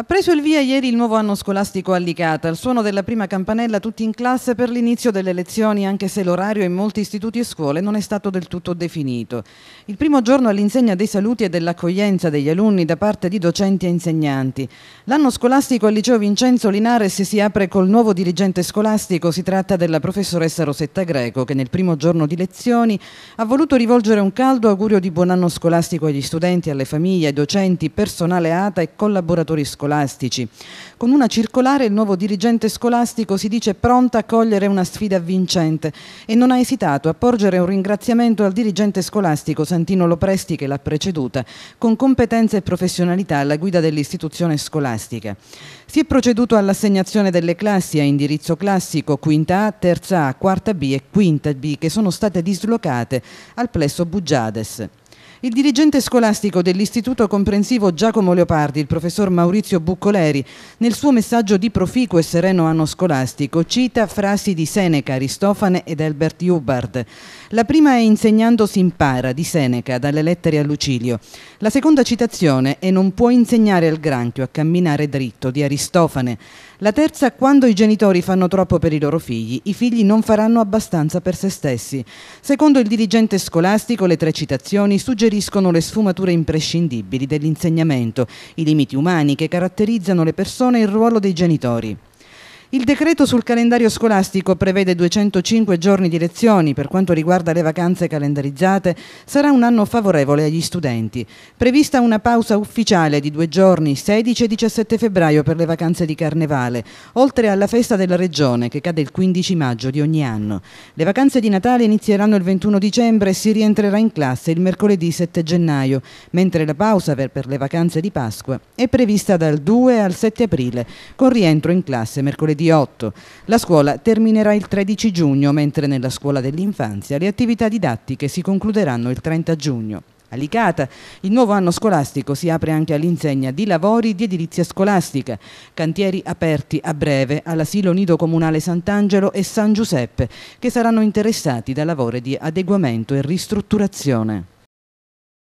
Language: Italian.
Ha preso il via ieri il nuovo anno scolastico a Licata. Al suono della prima campanella tutti in classe per l'inizio delle lezioni, anche se l'orario in molti istituti e scuole non è stato del tutto definito. Il primo giorno all'insegna dei saluti e dell'accoglienza degli alunni da parte di docenti e insegnanti. L'anno scolastico al liceo Vincenzo Linares si apre col nuovo dirigente scolastico. Si tratta della professoressa Rosetta Greco che nel primo giorno di lezioni ha voluto rivolgere un caldo augurio di buon anno scolastico agli studenti, alle famiglie, ai docenti, personale ATA e collaboratori scolastici scolastici. Con una circolare il nuovo dirigente scolastico si dice pronto a cogliere una sfida vincente e non ha esitato a porgere un ringraziamento al dirigente scolastico Santino Lopresti che l'ha preceduta, con competenza e professionalità alla guida dell'istituzione scolastica. Si è proceduto all'assegnazione delle classi a indirizzo classico, quinta A, terza A, quarta B e quinta B, che sono state dislocate al plesso Bugiades. Il dirigente scolastico dell'Istituto Comprensivo Giacomo Leopardi, il professor Maurizio Buccoleri, nel suo messaggio di proficuo e sereno anno scolastico cita frasi di Seneca, Aristofane ed Albert Hubbard. La prima è Insegnando si impara di Seneca, dalle lettere a Lucilio. La seconda citazione è Non può insegnare al granchio a camminare dritto di Aristofane. La terza, quando i genitori fanno troppo per i loro figli, i figli non faranno abbastanza per se stessi. Secondo il dirigente scolastico, le tre citazioni suggeriscono suggeriscono le sfumature imprescindibili dell'insegnamento, i limiti umani che caratterizzano le persone e il ruolo dei genitori. Il decreto sul calendario scolastico prevede 205 giorni di lezioni. Per quanto riguarda le vacanze calendarizzate, sarà un anno favorevole agli studenti. Prevista una pausa ufficiale di due giorni, 16 e 17 febbraio, per le vacanze di Carnevale, oltre alla festa della Regione, che cade il 15 maggio di ogni anno. Le vacanze di Natale inizieranno il 21 dicembre e si rientrerà in classe il mercoledì 7 gennaio, mentre la pausa per le vacanze di Pasqua è prevista dal 2 al 7 aprile, con rientro in classe mercoledì di 8. La scuola terminerà il 13 giugno, mentre nella scuola dell'infanzia le attività didattiche si concluderanno il 30 giugno. A Licata, il nuovo anno scolastico si apre anche all'insegna di lavori di edilizia scolastica, cantieri aperti a breve all'asilo nido comunale Sant'Angelo e San Giuseppe, che saranno interessati da lavori di adeguamento e ristrutturazione.